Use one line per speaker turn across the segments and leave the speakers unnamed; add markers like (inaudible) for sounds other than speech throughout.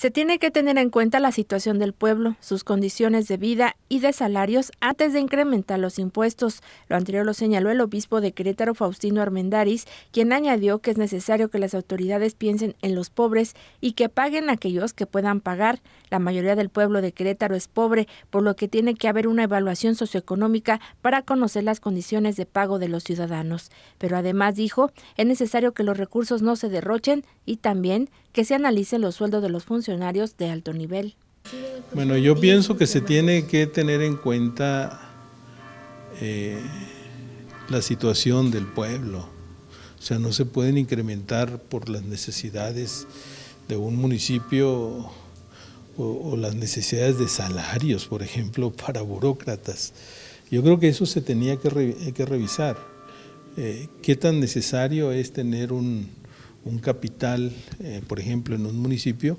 Se tiene que tener en cuenta la situación del pueblo, sus condiciones de vida y de salarios antes de incrementar los impuestos. Lo anterior lo señaló el obispo de Querétaro Faustino Armendaris, quien añadió que es necesario que las autoridades piensen en los pobres y que paguen aquellos que puedan pagar. La mayoría del pueblo de Querétaro es pobre, por lo que tiene que haber una evaluación socioeconómica para conocer las condiciones de pago de los ciudadanos. Pero además dijo, es necesario que los recursos no se derrochen y también que se analicen los sueldos de los funcionarios de alto nivel.
Bueno, yo pienso que se tiene que tener en cuenta eh, la situación del pueblo. O sea, no se pueden incrementar por las necesidades de un municipio o, las necesidades de salarios, por ejemplo, (laughs) para burócratas. Yo creo que eso se tenía que, revisar. Eh, ¿Qué tan necesario es tener un, un capital, eh, por ejemplo, en un municipio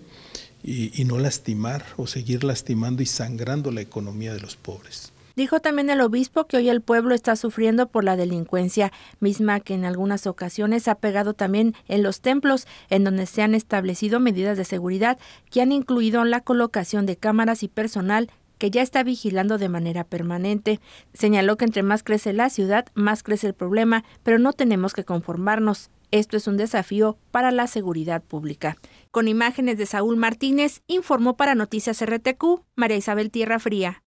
y, y no lastimar o seguir lastimando y sangrando la economía de los pobres.
Dijo también el obispo que hoy el pueblo está sufriendo por la delincuencia, misma que en algunas ocasiones ha pegado también en los templos, en donde se han establecido medidas de seguridad que han incluido la colocación de cámaras y personal que ya está vigilando de manera permanente. Señaló que entre más crece la ciudad, más crece el problema, pero no tenemos que conformarnos. Esto es un desafío para la seguridad pública. Con imágenes de Saúl Martínez, informó para Noticias RTQ María Isabel Tierra Fría.